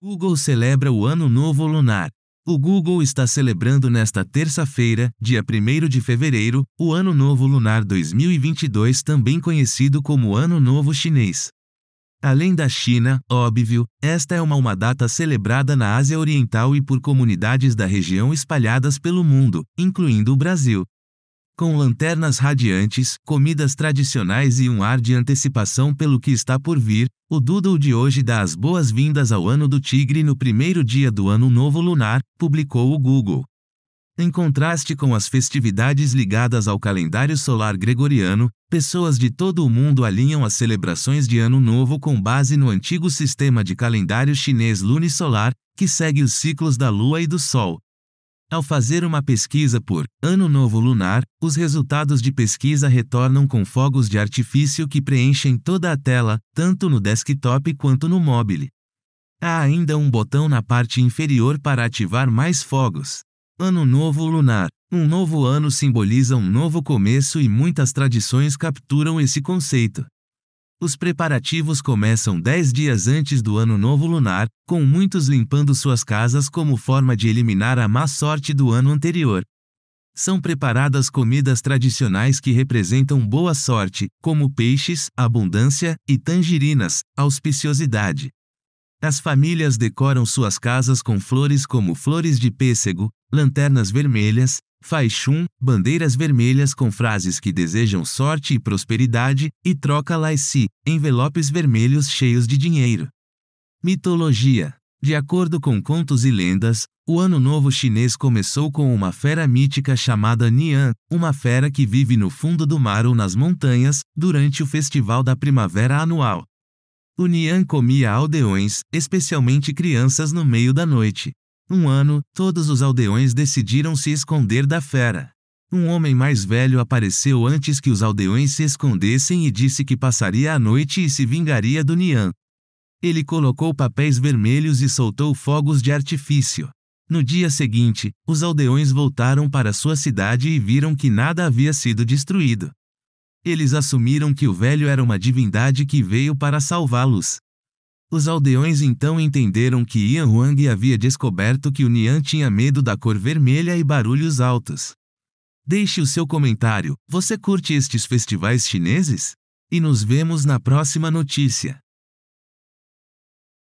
Google celebra o Ano Novo Lunar. O Google está celebrando nesta terça-feira, dia 1 de fevereiro, o Ano Novo Lunar 2022, também conhecido como Ano Novo Chinês. Além da China, óbvio, esta é uma, uma data celebrada na Ásia Oriental e por comunidades da região espalhadas pelo mundo, incluindo o Brasil com lanternas radiantes, comidas tradicionais e um ar de antecipação pelo que está por vir, o Doodle de hoje dá as boas-vindas ao Ano do Tigre no primeiro dia do Ano Novo Lunar, publicou o Google. Em contraste com as festividades ligadas ao calendário solar gregoriano, pessoas de todo o mundo alinham as celebrações de Ano Novo com base no antigo sistema de calendário chinês lunisolar, que segue os ciclos da Lua e do Sol, ao fazer uma pesquisa por Ano Novo Lunar, os resultados de pesquisa retornam com fogos de artifício que preenchem toda a tela, tanto no desktop quanto no mobile. Há ainda um botão na parte inferior para ativar mais fogos. Ano Novo Lunar. Um novo ano simboliza um novo começo e muitas tradições capturam esse conceito. Os preparativos começam 10 dias antes do Ano Novo Lunar, com muitos limpando suas casas como forma de eliminar a má sorte do ano anterior. São preparadas comidas tradicionais que representam boa sorte, como peixes, abundância, e tangerinas, auspiciosidade. As famílias decoram suas casas com flores como flores de pêssego, lanternas vermelhas, faixum, bandeiras vermelhas com frases que desejam sorte e prosperidade, e troca si, envelopes vermelhos cheios de dinheiro. Mitologia De acordo com contos e lendas, o Ano Novo Chinês começou com uma fera mítica chamada Nian, uma fera que vive no fundo do mar ou nas montanhas, durante o festival da primavera anual. Unian comia aldeões, especialmente crianças no meio da noite. Um ano, todos os aldeões decidiram se esconder da fera. Um homem mais velho apareceu antes que os aldeões se escondessem e disse que passaria a noite e se vingaria do Nian. Ele colocou papéis vermelhos e soltou fogos de artifício. No dia seguinte, os aldeões voltaram para sua cidade e viram que nada havia sido destruído. Eles assumiram que o velho era uma divindade que veio para salvá-los. Os aldeões então entenderam que Yan Huang havia descoberto que o Nian tinha medo da cor vermelha e barulhos altos. Deixe o seu comentário. Você curte estes festivais chineses? E nos vemos na próxima notícia.